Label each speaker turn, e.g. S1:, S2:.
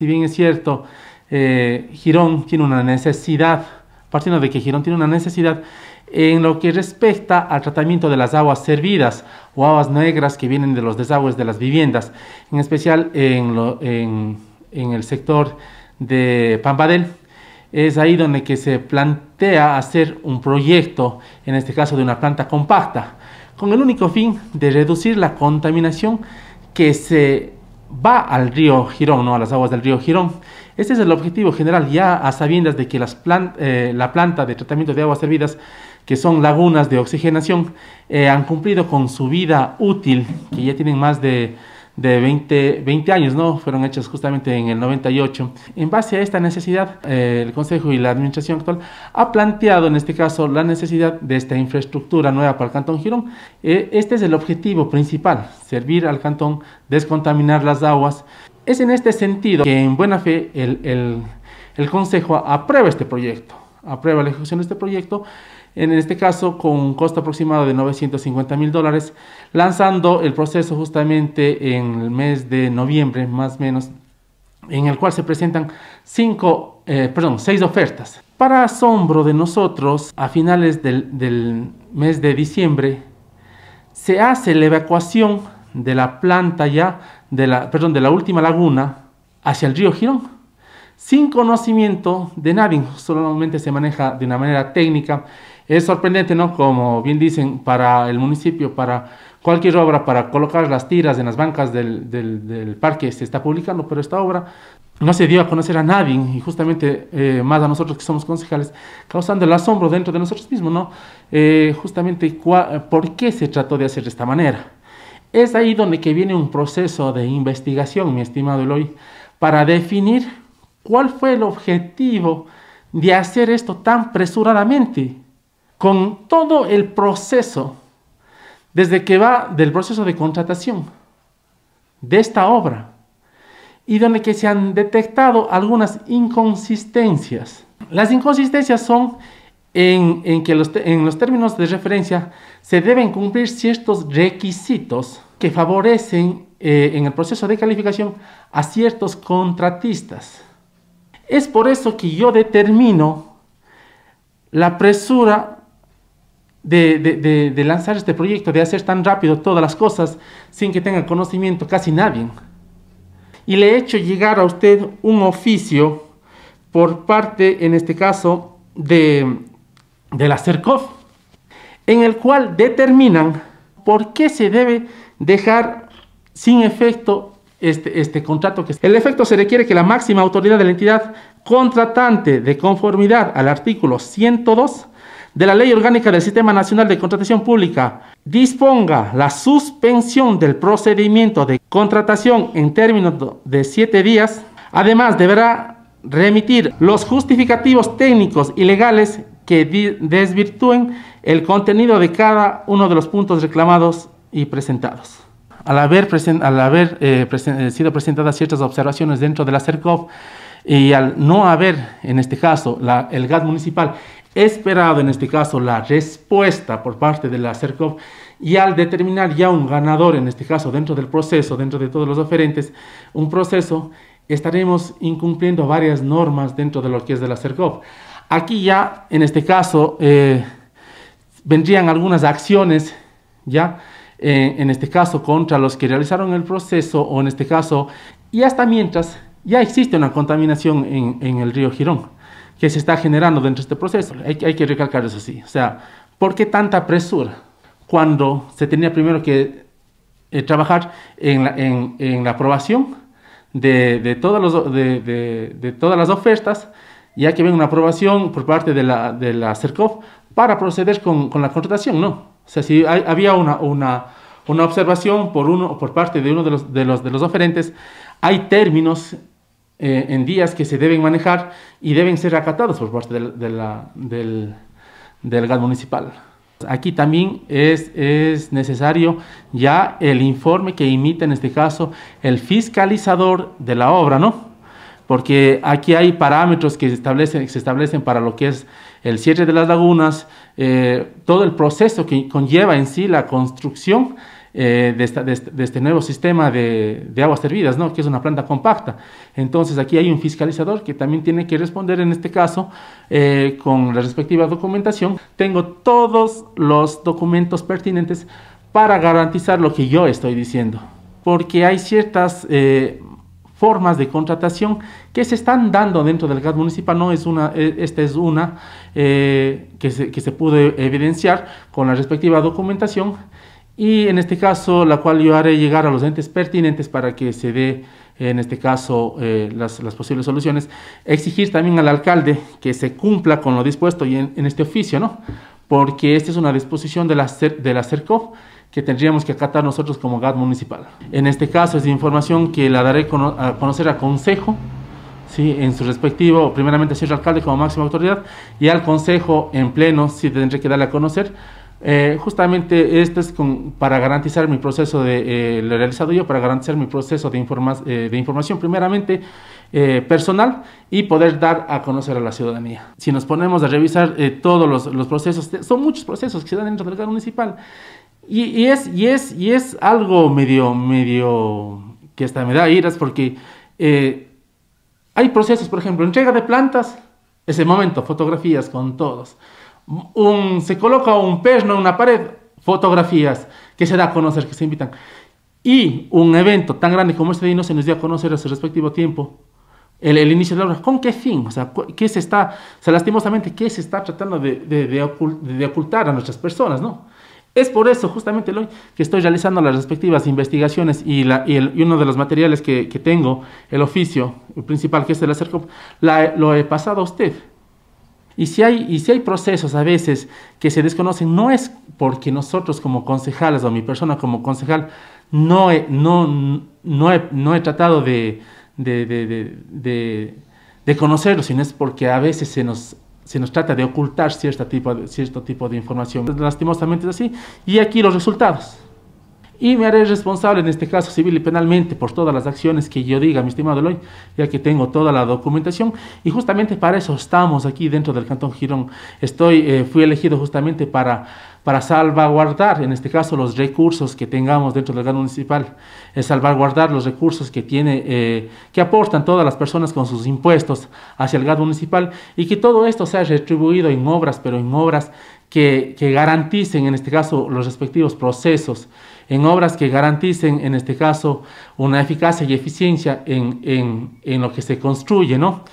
S1: Si bien es cierto, eh, Girón tiene una necesidad, partiendo de que Girón tiene una necesidad en lo que respecta al tratamiento de las aguas servidas o aguas negras que vienen de los desagües de las viviendas, en especial en, el sector de Pampadel. Es ahí donde que se plantea hacer un proyecto, en este caso de una planta compacta, con el único fin de reducir la contaminación que se va al río Girón, ¿no? a las aguas del río Girón. Este es el objetivo general, ya a sabiendas de que las eh, la planta de tratamiento de aguas servidas, que son lagunas de oxigenación, eh, han cumplido con su vida útil, que ya tienen más de de 20, años, ¿no? Fueron hechas justamente en el 98. En base a esta necesidad, eh, el Consejo y la Administración actual ha planteado en este caso la necesidad de esta infraestructura nueva para el Cantón Girón. Eh, este es el objetivo principal, servir al Cantón, descontaminar las aguas. Es en este sentido que en buena fe el Consejo aprueba este proyecto, aprueba la ejecución de este proyecto en este caso con un costo aproximado de 950 mil dólares, lanzando el proceso justamente en el mes de noviembre, más o menos, en el cual se presentan cinco, eh, perdón, seis ofertas. Para asombro de nosotros, a finales del, mes de diciembre, se hace la evacuación de la planta ya, de la, perdón, de la última laguna hacia el río Girón sin conocimiento de nadie, solamente se maneja de una manera técnica es sorprendente, ¿no? Como bien dicen, para el municipio, para cualquier obra, para colocar las tiras en las bancas del, parque, se está publicando, pero esta obra no se dio a conocer a nadie, y justamente eh, más a nosotros que somos concejales, causando el asombro dentro de nosotros mismos, ¿no? Eh, justamente, ¿por qué se trató de hacer de esta manera? Es ahí donde que viene un proceso de investigación, mi estimado Eloy, para definir cuál fue el objetivo de hacer esto tan presuradamente con todo el proceso, desde que va del proceso de contratación de esta obra, y donde que se han detectado algunas inconsistencias. Las inconsistencias son en, que en los términos de referencia se deben cumplir ciertos requisitos que favorecen eh, en el proceso de calificación a ciertos contratistas. Es por eso que yo determino la presura de, lanzar este proyecto, de hacer tan rápido todas las cosas sin que tenga conocimiento casi nadie. Y le he hecho llegar a usted un oficio por parte, en este caso, de, la CERCOF, en el cual determinan por qué se debe dejar sin efecto este, este contrato. Que... El efecto se requiere que la máxima autoridad de la entidad contratante, de conformidad al artículo 102, de la Ley Orgánica del Sistema Nacional de Contratación Pública disponga la suspensión del procedimiento de contratación en términos de siete días, además deberá remitir los justificativos técnicos y legales que desvirtúen el contenido de cada uno de los puntos reclamados y presentados. Al haber, eh, eh, sido presentadas ciertas observaciones dentro de la CERCOV y al no haber, en este caso, el gas municipal esperado en este caso la respuesta por parte de la CERCOV y al determinar ya un ganador, en este caso dentro del proceso, dentro de todos los oferentes, un proceso, estaremos incumpliendo varias normas dentro de lo que es de la CERCOV. Aquí ya, en este caso, eh, vendrían algunas acciones, ya, eh, en este caso contra los que realizaron el proceso o en este caso, y hasta mientras ya existe una contaminación en el río Girón que se está generando dentro de este proceso. Hay, hay que recalcar eso sí. O sea, ¿por qué tanta presura cuando se tenía primero que eh, trabajar en la, en, en la aprobación de, de, todos los, de, de, todas las ofertas, ya que ven una aprobación por parte de la, de la CERCOF para proceder con, con la contratación, ¿no? O sea, si había una, una, una, observación por, uno, por parte de uno de los, de, los, de los oferentes, hay términos eh, en días que se deben manejar y deben ser acatados por parte del, de del, del municipal. Aquí también es, es, necesario ya el informe que emite en este caso el fiscalizador de la obra, ¿no? Porque aquí hay parámetros que se establecen, se establecen para lo que es el cierre de las lagunas, eh, todo el proceso que conlleva en sí la construcción eh, este, de, este, nuevo sistema de, aguas servidas, ¿no? que es una planta compacta. Entonces aquí hay un fiscalizador que también tiene que responder en este caso eh, con la respectiva documentación. Tengo todos los documentos pertinentes para garantizar lo que yo estoy diciendo, porque hay ciertas eh, formas de contratación que se están dando dentro del gas municipal. No es una, esta es una que, se, que se pudo evidenciar con la respectiva documentación y en este caso la cual yo haré llegar a los entes pertinentes para que se dé en este caso eh, las, posibles soluciones, exigir también al alcalde que se cumpla con lo dispuesto y en, este oficio, ¿no? Porque esta es una disposición de la, e de la CERCOF que tendríamos que acatar nosotros como GAD municipal. En este caso es información que la daré a conocer al Consejo, ¿sí? en su respectivo, primeramente al señor alcalde como máxima autoridad, y al Consejo en pleno si tendré que darle a conocer eh, justamente esto es para garantizar mi proceso de eh, realizado yo, para garantizar mi proceso de, eh, de información primeramente personal y poder dar a conocer a la ciudadanía. Si nos ponemos a revisar todos los, procesos, son muchos procesos que se dan dentro del cargo municipal y, y, es, y, es, y es algo medio, medio que hasta me da iras porque hay procesos, por ejemplo, entrega de plantas, ese momento, fotografías con todos un, se coloca un perno en una pared, fotografías que se da a conocer, que se invitan. Y un evento tan grande como este no se nos dio a conocer a su respectivo tiempo. El, inicio de la obra, ¿con qué fin? O sea, ¿qué se está, o sea, lastimosamente, qué se está tratando de, de, ocultar a nuestras personas, no? Es por eso, justamente, hoy que estoy realizando las respectivas investigaciones y, uno de los materiales que, tengo, el oficio principal que es el acerco, lo he pasado a usted. Y si hay, y si hay procesos a veces que se desconocen, no es porque nosotros como concejales o mi persona como concejal no he, no, he, tratado de, de, conocerlo, sino es porque a veces se nos trata de ocultar cierto tipo cierto tipo de información. Lastimosamente es así. Y aquí los resultados y me haré responsable en este caso civil y penalmente por todas las acciones que yo diga, mi estimado Eloy, ya que tengo toda la documentación y justamente para eso estamos aquí dentro del Cantón Girón. Estoy, eh, fui elegido justamente para para salvaguardar, en este caso, los recursos que tengamos dentro del GAT municipal, es salvaguardar los recursos que, tiene, eh, que aportan todas las personas con sus impuestos hacia el GAT municipal y que todo esto sea retribuido en obras, pero en obras que, garanticen, en este caso, los respectivos procesos en obras que garanticen, en este caso, una eficacia y eficiencia en, en, lo que se construye, ¿no?